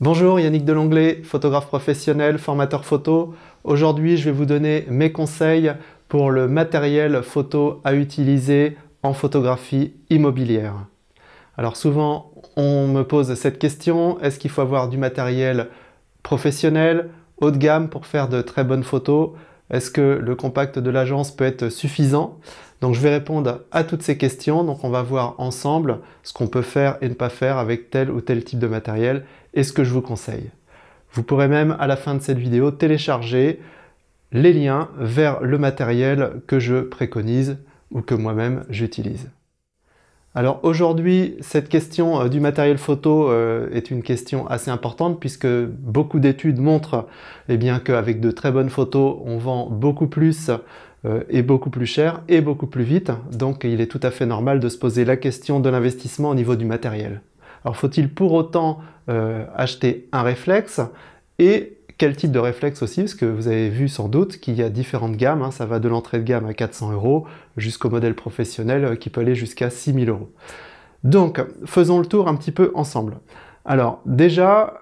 Bonjour, Yannick Delonglet, photographe professionnel, formateur photo. Aujourd'hui, je vais vous donner mes conseils pour le matériel photo à utiliser en photographie immobilière. Alors souvent, on me pose cette question, est-ce qu'il faut avoir du matériel professionnel, haut de gamme pour faire de très bonnes photos Est-ce que le compact de l'agence peut être suffisant donc je vais répondre à toutes ces questions. Donc on va voir ensemble ce qu'on peut faire et ne pas faire avec tel ou tel type de matériel et ce que je vous conseille. Vous pourrez même à la fin de cette vidéo télécharger les liens vers le matériel que je préconise ou que moi-même j'utilise. Alors aujourd'hui, cette question euh, du matériel photo euh, est une question assez importante puisque beaucoup d'études montrent et eh bien qu'avec de très bonnes photos, on vend beaucoup plus euh, est beaucoup plus cher et beaucoup plus vite, donc il est tout à fait normal de se poser la question de l'investissement au niveau du matériel. Alors faut-il pour autant euh, acheter un réflexe et quel type de réflexe aussi Parce que vous avez vu sans doute qu'il y a différentes gammes, hein. ça va de l'entrée de gamme à 400 euros jusqu'au modèle professionnel euh, qui peut aller jusqu'à 6000 euros. Donc faisons le tour un petit peu ensemble. Alors déjà,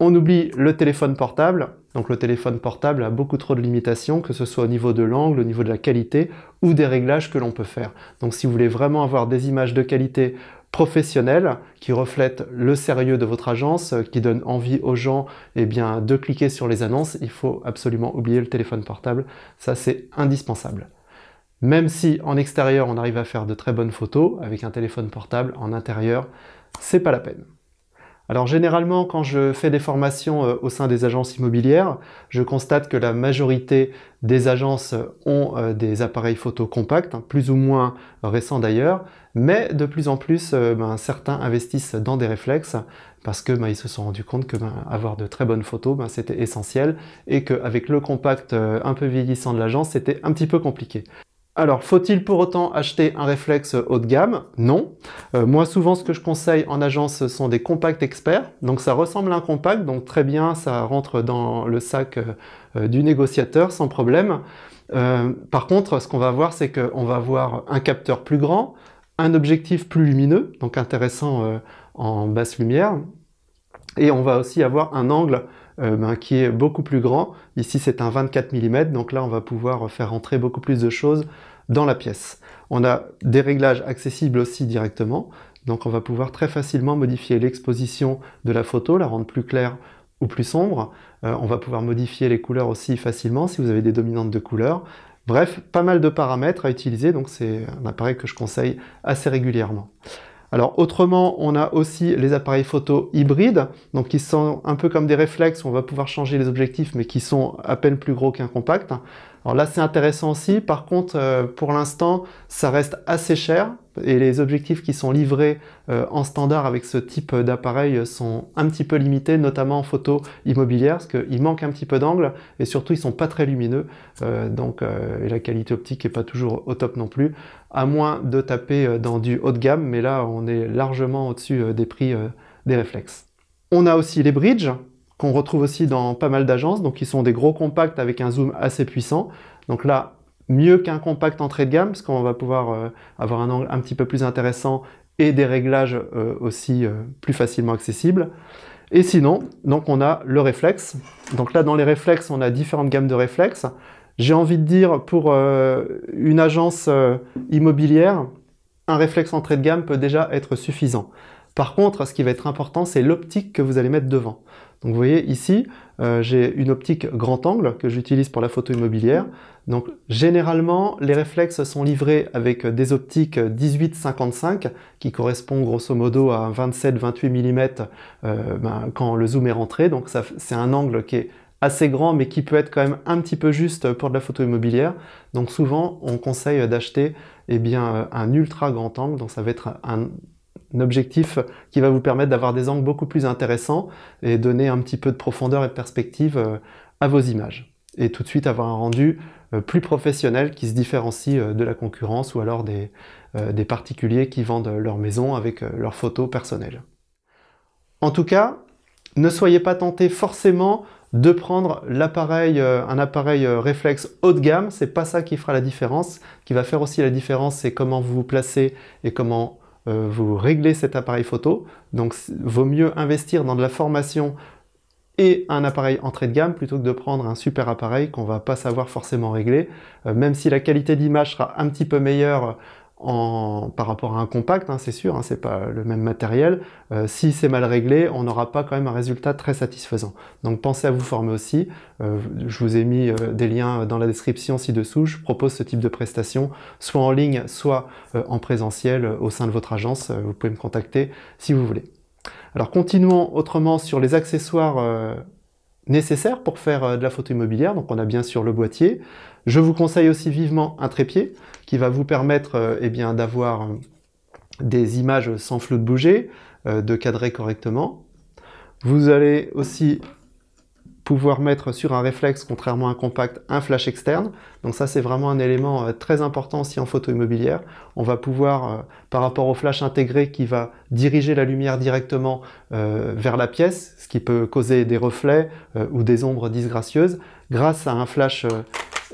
on oublie le téléphone portable donc le téléphone portable a beaucoup trop de limitations, que ce soit au niveau de l'angle, au niveau de la qualité ou des réglages que l'on peut faire. Donc si vous voulez vraiment avoir des images de qualité professionnelle qui reflètent le sérieux de votre agence, euh, qui donnent envie aux gens eh bien, de cliquer sur les annonces, il faut absolument oublier le téléphone portable. Ça c'est indispensable. Même si en extérieur on arrive à faire de très bonnes photos, avec un téléphone portable en intérieur, c'est pas la peine. Alors généralement, quand je fais des formations euh, au sein des agences immobilières, je constate que la majorité des agences ont euh, des appareils photo compacts, hein, plus ou moins récents d'ailleurs, mais de plus en plus, euh, ben, certains investissent dans des réflexes parce que ben, ils se sont rendus compte que ben, avoir de très bonnes photos, c'était essentiel et qu'avec le compact un peu vieillissant de l'agence, c'était un petit peu compliqué. Alors, faut-il pour autant acheter un réflexe haut de gamme Non. Euh, moi, souvent, ce que je conseille en agence, ce sont des compacts experts. Donc, ça ressemble à un compact, donc très bien, ça rentre dans le sac euh, euh, du négociateur sans problème. par contre, ce qu'on va voir, c'est qu'on va avoir un capteur plus grand, un objectif plus lumineux, donc intéressant en basse lumière, et on va aussi avoir un angle euh, ben, qui est beaucoup plus grand. Ici, c'est un 24 mm, donc là, on va pouvoir faire rentrer beaucoup plus de choses dans la pièce. On a des réglages accessibles aussi directement, donc on va pouvoir très facilement modifier l'exposition de la photo, la rendre plus claire ou plus sombre. Euh, on va pouvoir modifier les couleurs aussi facilement si vous avez des dominantes de couleurs. Bref, pas mal de paramètres à utiliser, donc c'est un appareil que je conseille assez régulièrement. Alors autrement, on a aussi les appareils photo hybrides, donc qui sont un peu comme des réflexes, on va pouvoir changer les objectifs, mais qui sont à peine plus gros qu'un compact. Alors là, c'est intéressant aussi. Par contre, euh, pour l'instant, ça reste assez cher et les objectifs qui sont livrés euh, en standard avec ce type d'appareil sont un petit peu limités, notamment en photo immobilière, parce qu'il manque un petit peu d'angle et surtout ils sont pas très lumineux, euh, donc et la qualité optique n'est pas toujours au top non plus, à moins de taper dans du haut de gamme, mais là on est largement au-dessus des prix des réflexes. On a aussi les bridges, qu'on retrouve aussi dans pas mal d'agences, donc qui sont des gros compacts avec un zoom assez puissant. Donc là, mieux qu'un compact entrée de gamme, parce qu'on va pouvoir euh, avoir un angle un petit peu plus intéressant et des réglages euh, aussi euh, plus facilement accessibles. Et sinon, donc on a le réflexe. Donc là, dans les réflexes, on a différentes gammes de réflexes. J'ai envie de dire, pour une agence immobilière, un réflexe entrée de gamme peut déjà être suffisant. Par contre, ce qui va être important, c'est l'optique que vous allez mettre devant. Donc vous voyez ici, euh, j'ai une optique grand angle que j'utilise pour la photo immobilière. Donc généralement, les réflexes sont livrés avec des optiques 18-55 qui correspondent grosso modo à 27-28 mm euh, ben, quand le zoom est rentré. Donc c'est un angle qui est assez grand mais qui peut être quand même un petit peu juste pour de la photo immobilière. Donc souvent, on conseille d'acheter eh bien un ultra grand angle. Donc ça va être un un objectif qui va vous permettre d'avoir des angles beaucoup plus intéressants et donner un petit peu de profondeur et de perspective euh, à vos images. Et tout de suite avoir un rendu euh, plus professionnel qui se différencie euh, de la concurrence ou alors des, des particuliers qui vendent leur maison avec leurs photos personnelles. En tout cas, ne soyez pas tenté forcément de prendre l'appareil, un appareil réflexe haut de gamme, c'est pas ça qui fera la différence. Ce qui va faire aussi la différence, c'est comment vous vous placez et comment euh, vous réglez cet appareil photo. Donc vaut mieux investir dans de la formation et un appareil entrée de gamme plutôt que de prendre un super appareil qu'on va pas savoir forcément régler. Euh, même si la qualité d'image sera un petit peu meilleure en, par rapport à un compact, hein, c'est sûr, hein, c'est pas le même matériel. Euh, si c'est mal réglé, on n'aura pas quand même un résultat très satisfaisant. Donc pensez à vous former aussi. Euh, je vous ai mis euh, des liens dans la description ci-dessous. Je propose ce type de prestation, soit en ligne, soit en présentiel au sein de votre agence. vous pouvez me contacter si vous voulez. Alors continuons autrement sur les accessoires nécessaire pour faire euh, de la photo immobilière. Donc on a bien sûr le boîtier. Je vous conseille aussi vivement un trépied qui va vous permettre euh, eh d'avoir euh, des images sans flou de bouger, de cadrer correctement. Vous allez aussi pouvoir mettre sur un réflexe, contrairement à un compact, un flash externe. Donc ça, c'est vraiment un élément euh, très important si en photo immobilière. On va pouvoir, euh, par rapport au flash intégré qui va diriger la lumière directement euh, vers la pièce, ce qui peut causer des reflets ou des ombres disgracieuses, grâce à un flash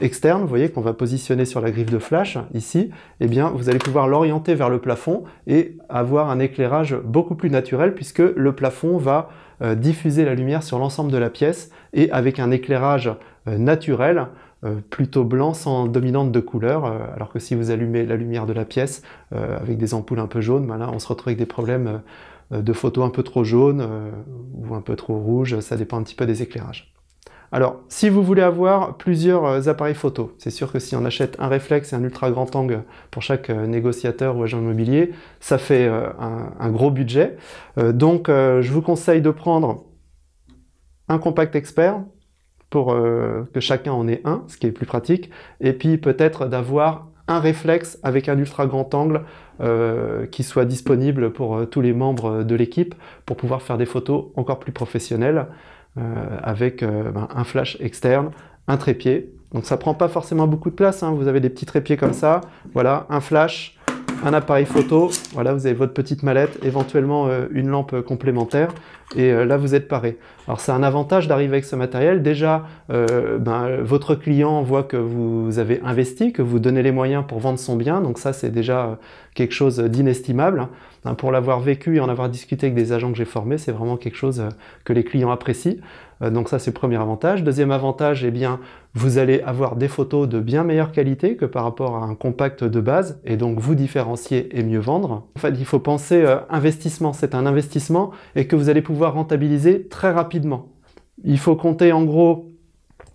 externe, vous voyez, qu'on va positionner sur la griffe de flash, ici, eh bien, vous allez pouvoir l'orienter vers le plafond et avoir un éclairage beaucoup plus naturel puisque le plafond va euh, diffuser la lumière sur l'ensemble de la pièce et avec un éclairage euh, naturel, euh, plutôt blanc sans dominante de couleur, alors que si vous allumez la lumière de la pièce avec des ampoules un peu jaunes, ben on se retrouve avec des problèmes de photos un peu trop jaunes ou un peu trop rouges, ça dépend un petit peu des éclairages. Alors, si vous voulez avoir plusieurs euh, appareils photo, c'est sûr que si on achète un réflexe et un ultra grand angle pour chaque euh, négociateur ou agent immobilier, ça fait euh, un, gros budget. donc, je vous conseille de prendre un compact expert pour que chacun en ait un, ce qui est plus pratique, et puis peut-être d'avoir un réflexe avec un ultra grand angle qui soit disponible pour tous les membres de l'équipe pour pouvoir faire des photos encore plus professionnelles. Euh, avec euh, ben, un flash externe, un trépied. Donc ça prend pas forcément beaucoup de place, hein. vous avez des petits trépieds comme ça, voilà, un flash, un appareil photo, voilà, vous avez votre petite mallette, éventuellement euh, une lampe euh, complémentaire, et euh, là vous êtes paré. Alors c'est un avantage d'arriver avec ce matériel. Déjà, ben, votre client voit que vous avez investi, que vous donnez les moyens pour vendre son bien, donc ça c'est déjà quelque chose d'inestimable. Hein. pour l'avoir vécu et en avoir discuté avec des agents que j'ai formés, c'est vraiment quelque chose que les clients apprécient. Euh, donc ça c'est le premier avantage. Deuxième avantage, eh bien, vous allez avoir des photos de bien meilleure qualité que par rapport à un compact de base et donc vous différencier et mieux vendre. En fait, il faut penser euh, investissement, c'est un investissement et que vous allez pouvoir rentabiliser très rapidement. Il faut compter en gros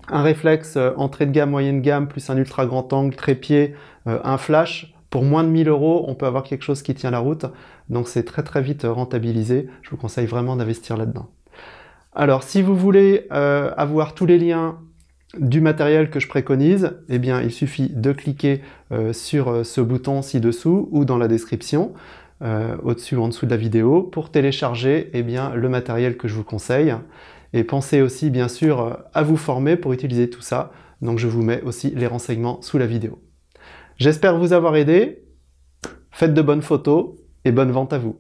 un réflexe euh, entrée de gamme, moyenne gamme, plus un ultra grand angle, trépied, un flash. Pour moins de 1000 euros, on peut avoir quelque chose qui tient la route. Donc c'est très très vite rentabilisé. Je vous conseille vraiment d'investir là-dedans. Alors, si vous voulez euh, avoir tous les liens du matériel que je préconise, eh bien, il suffit de cliquer euh, sur euh, ce bouton ci-dessous ou dans la description, au-dessus ou en dessous de la vidéo, pour télécharger eh bien, le matériel que je vous conseille. Et pensez aussi, bien sûr, à vous former pour utiliser tout ça. Donc, je vous mets aussi les renseignements sous la vidéo. J'espère vous avoir aidé. Faites de bonnes photos et bonne vente à vous.